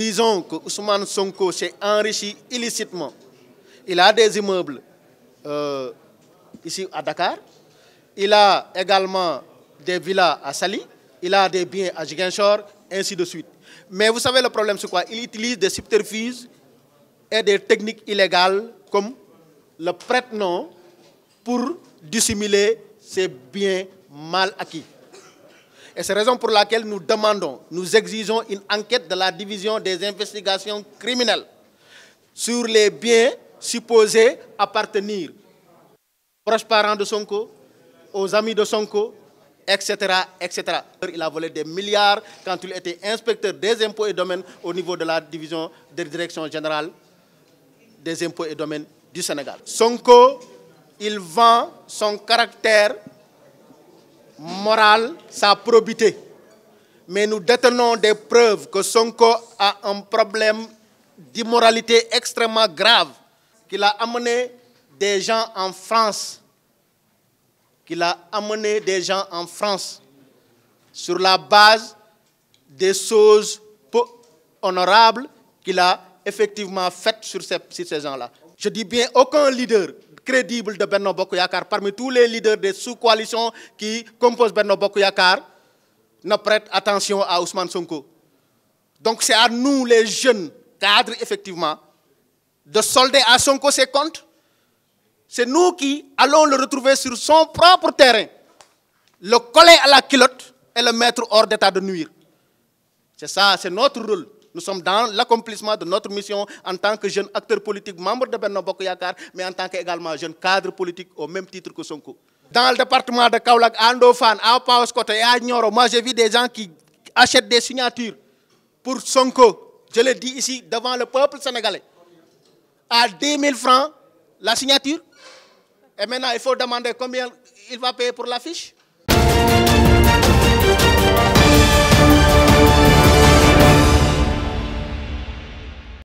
disons que Ousmane Sonko s'est enrichi illicitement. Il a des immeubles euh, ici à Dakar. Il a également des villas à Sali. Il a des biens à Jigenshor, ainsi de suite. Mais vous savez le problème, c'est quoi Il utilise des subterfuges et des techniques illégales comme le prête-nom pour dissimuler ses biens mal acquis. Et c'est la raison pour laquelle nous demandons, nous exigeons une enquête de la division des investigations criminelles sur les biens supposés appartenir aux proches parents de Sonko, aux amis de Sonko, etc., etc. Il a volé des milliards quand il était inspecteur des impôts et domaines au niveau de la division de direction générale des impôts et domaines du Sénégal. Sonko, il vend son caractère morale, sa probité. Mais nous détenons des preuves que Sonko a un problème d'immoralité extrêmement grave qu'il a amené des gens en France, qu'il a amené des gens en France sur la base des choses peu honorables qu'il a effectivement faites sur ces, sur ces gens-là. Je dis bien aucun leader de Benno Yakar parmi tous les leaders des sous-coalitions qui composent Benno Yakar ne prête attention à Ousmane Sonko. Donc c'est à nous, les jeunes cadres, effectivement, de solder à Sonko ses comptes. C'est nous qui allons le retrouver sur son propre terrain, le coller à la culotte et le mettre hors d'état de nuire. C'est ça, c'est notre rôle. Nous sommes dans l'accomplissement de notre mission en tant que jeune acteur politique, membre de Benno Bokoyakar, mais en tant qu'également jeune cadre politique au même titre que Sonko. Dans le département de Kaulak, Andofan, Aopau, à et à moi j'ai vu des gens qui achètent des signatures pour Sonko. Je le dis ici devant le peuple sénégalais. À 10 000 francs la signature. Et maintenant, il faut demander combien il va payer pour l'affiche.